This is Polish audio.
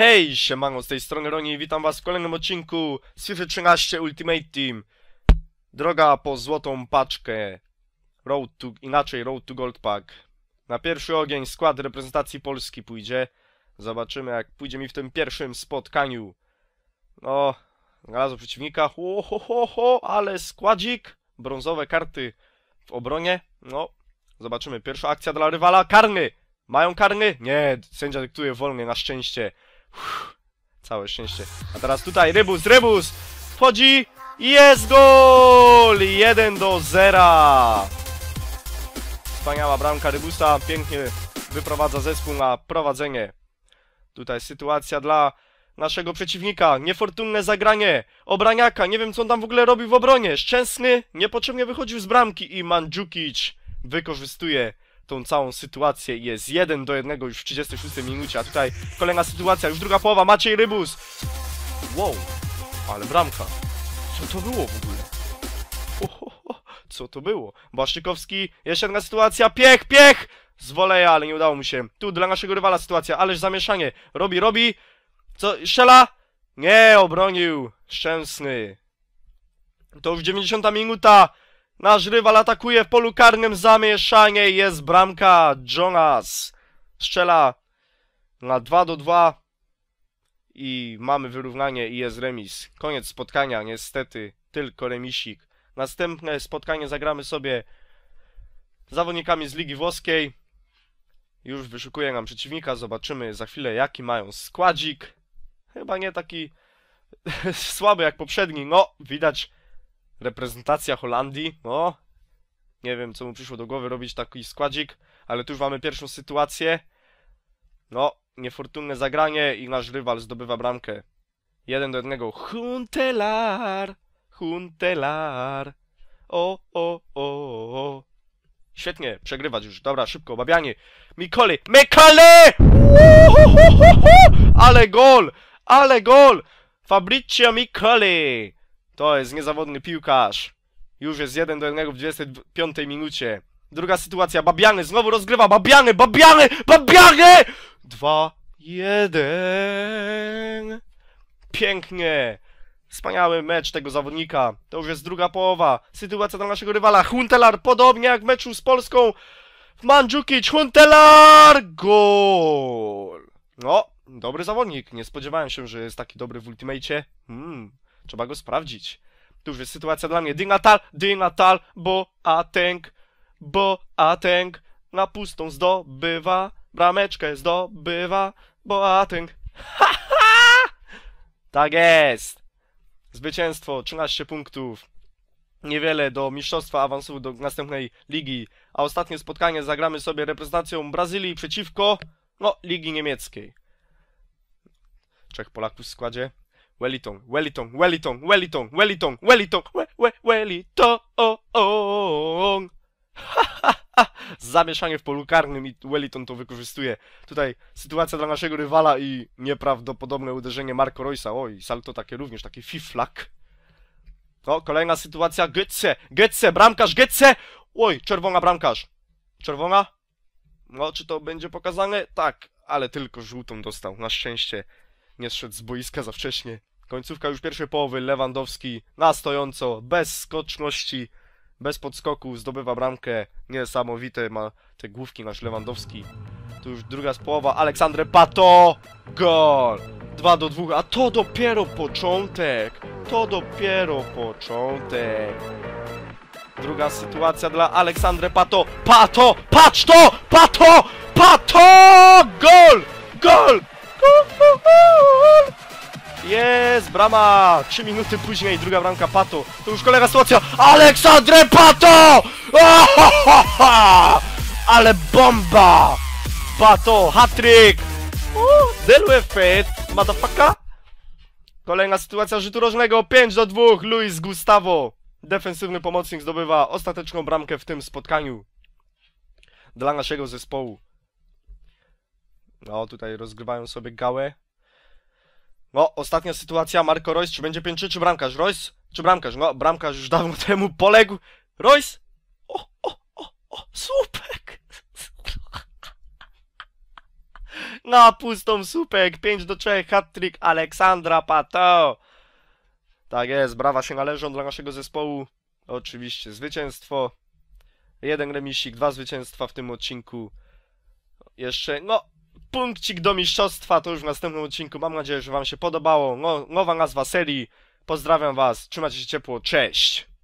Hej, siemano, z tej strony Roni i witam was w kolejnym odcinku z FIFA 13 Ultimate Team. Droga po złotą paczkę, road to, inaczej Road to Gold Pack. Na pierwszy ogień skład reprezentacji Polski pójdzie. Zobaczymy jak pójdzie mi w tym pierwszym spotkaniu. No, znalazłem przeciwnika, ho, ho, ho, ho, ale składzik, brązowe karty w obronie. No, zobaczymy, pierwsza akcja dla rywala, karny! Mają karny? Nie, sędzia dyktuje wolny na szczęście całe szczęście. A teraz tutaj Rybus, Rybus! Wchodzi! Jest gol! 1 do 0! Wspaniała bramka Rybusa, pięknie wyprowadza zespół na prowadzenie. Tutaj sytuacja dla naszego przeciwnika. Niefortunne zagranie obraniaka. Nie wiem, co on tam w ogóle robił w obronie. Szczęsny niepotrzebnie wychodził z bramki i Mandzukic wykorzystuje tą całą sytuację jest 1 do 1 już w 36 minucie, a tutaj kolejna sytuacja, już druga połowa, Maciej Rybus! Wow, ale bramka. Co to było w ogóle? Ohoho, co to było? Baszczykowski, jeszcze jedna sytuacja, piech, piech! Z ale nie udało mu się. Tu dla naszego rywala sytuacja, ależ zamieszanie. Robi, robi. Co, strzela? Nie, obronił. Szczęsny. To już 90 minuta. Nasz rywal atakuje w polu karnym, zamieszanie, jest bramka, Jonas strzela na 2 do 2 i mamy wyrównanie i jest remis. Koniec spotkania, niestety tylko remisik. Następne spotkanie zagramy sobie zawodnikami z Ligi Włoskiej. Już wyszukuje nam przeciwnika, zobaczymy za chwilę jaki mają składzik. Chyba nie taki słaby jak poprzedni, no widać reprezentacja Holandii, no. Nie wiem, co mu przyszło do głowy robić taki składzik, ale tu już mamy pierwszą sytuację. No, niefortunne zagranie i nasz rywal zdobywa bramkę. Jeden do jednego. Huntelar! Huntelar! O, o, o, o. Świetnie, przegrywać już. Dobra, szybko, babianie. Mikoli! Mikoli! Ale gol! Ale gol! Fabricio Mikoli! To jest niezawodny piłkarz. Już jest 1 do 1 w 25 minucie. Druga sytuacja, Babiany znowu rozgrywa, Babiany, Babiany, Babiany! Dwa jeden. Pięknie. Wspaniały mecz tego zawodnika. To już jest druga połowa. Sytuacja dla naszego rywala. Huntelar, podobnie jak w meczu z Polską. Mandzukic, Huntelar! Gol! No, dobry zawodnik. Nie spodziewałem się, że jest taki dobry w ultimacie. Hmm. Trzeba go sprawdzić. Tu już jest sytuacja dla mnie. Dynatal, Dynatal, bo Ateng, bo Ateng na pustą zdobywa, brameczkę zdobywa, bo Ateng. Ha, Tak jest! Zwycięstwo, 13 punktów. Niewiele do mistrzostwa awansu do następnej ligi. A ostatnie spotkanie zagramy sobie reprezentacją Brazylii przeciwko, no, ligi niemieckiej. Trzech Polaków w składzie. Wellington, Wellington, Wellington, Wellington, Wellington, Wellington, we, we, Wellington. Zamieszanie w polu karnym i Wellington to wykorzystuje. Tutaj sytuacja dla naszego rywala i nieprawdopodobne uderzenie Marco Roysa. Oj, salto takie również, taki fiflak. O, kolejna sytuacja, Götze, Götze, bramkarz, Götze! Oj, czerwona bramkarz. Czerwona? No, czy to będzie pokazane? Tak, ale tylko żółtą dostał. Na szczęście nie szedł z boiska za wcześnie. Końcówka już pierwszej połowy, Lewandowski na stojąco, bez skoczności, bez podskoku, zdobywa bramkę, niesamowite, ma te główki nasz Lewandowski. Tu już druga połowa, Aleksandre Pato, gol! 2 do 2, a to dopiero początek, to dopiero początek. Druga sytuacja dla Aleksandre Pato, Pato, patrz to, Pato, Pato! Brama! 3 minuty później, druga bramka Pato. To już kolejna sytuacja. Aleksandre Pato! Ohohoho! Ale bomba! Pato, hat-trick! with it, motherfucker! Kolejna sytuacja rzutu rożnego, 5 do 2, Luis Gustavo. Defensywny pomocnik zdobywa ostateczną bramkę w tym spotkaniu. Dla naszego zespołu. No, tutaj rozgrywają sobie gałę. No, ostatnia sytuacja, Marco Royce, czy będzie 5 czy bramkarz? Royce, czy bramkarz? No, bramkarz już dawno temu poległ. Royce! O, o, o, o, słupek! Na pustą słupek, 5 do 3, hat-trick Aleksandra Pato. Tak jest, brawa się należą dla naszego zespołu. Oczywiście zwycięstwo. Jeden remisik, dwa zwycięstwa w tym odcinku. Jeszcze, no, punkcik do mistrzostwa to już w następnym odcinku. Mam nadzieję, że Wam się podobało. No, nowa nazwa serii. Pozdrawiam Was, trzymajcie się ciepło, cześć!